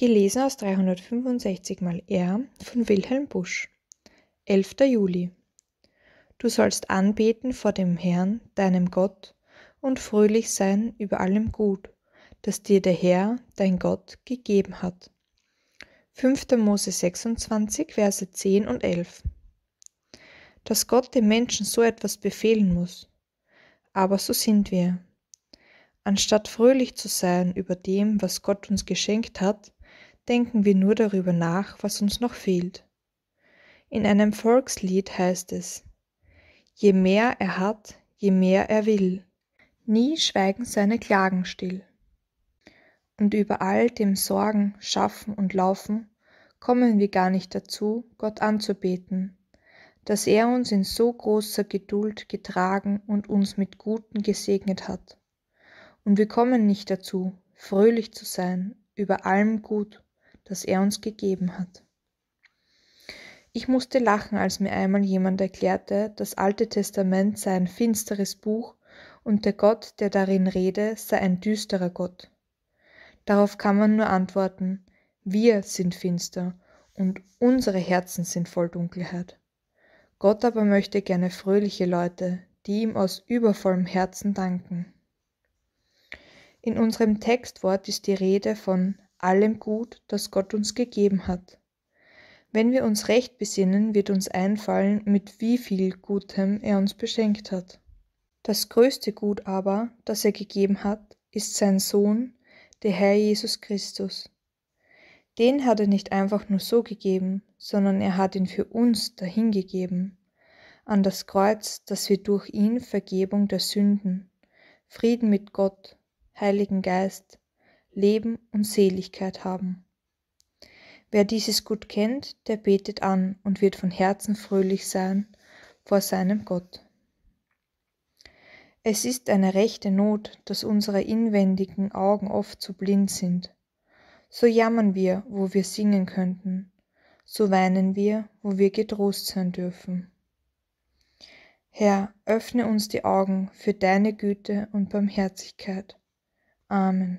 Gelesen aus 365 mal R von Wilhelm Busch. 11. Juli. Du sollst anbeten vor dem Herrn, deinem Gott, und fröhlich sein über allem Gut, das dir der Herr, dein Gott, gegeben hat. 5. Mose 26, Verse 10 und 11. Dass Gott dem Menschen so etwas befehlen muss. Aber so sind wir. Anstatt fröhlich zu sein über dem, was Gott uns geschenkt hat, denken wir nur darüber nach, was uns noch fehlt. In einem Volkslied heißt es, je mehr er hat, je mehr er will, nie schweigen seine Klagen still. Und über all dem Sorgen, Schaffen und Laufen kommen wir gar nicht dazu, Gott anzubeten, dass er uns in so großer Geduld getragen und uns mit Guten gesegnet hat. Und wir kommen nicht dazu, fröhlich zu sein, über allem gut das er uns gegeben hat. Ich musste lachen, als mir einmal jemand erklärte, das Alte Testament sei ein finsteres Buch und der Gott, der darin rede, sei ein düsterer Gott. Darauf kann man nur antworten, wir sind finster und unsere Herzen sind voll Dunkelheit. Gott aber möchte gerne fröhliche Leute, die ihm aus übervollem Herzen danken. In unserem Textwort ist die Rede von allem Gut, das Gott uns gegeben hat. Wenn wir uns recht besinnen, wird uns einfallen, mit wie viel Gutem er uns beschenkt hat. Das größte Gut aber, das er gegeben hat, ist sein Sohn, der Herr Jesus Christus. Den hat er nicht einfach nur so gegeben, sondern er hat ihn für uns dahingegeben, an das Kreuz, dass wir durch ihn Vergebung der Sünden, Frieden mit Gott, Heiligen Geist, Leben und Seligkeit haben. Wer dieses Gut kennt, der betet an und wird von Herzen fröhlich sein vor seinem Gott. Es ist eine rechte Not, dass unsere inwendigen Augen oft zu blind sind. So jammern wir, wo wir singen könnten, so weinen wir, wo wir getrost sein dürfen. Herr, öffne uns die Augen für deine Güte und Barmherzigkeit. Amen.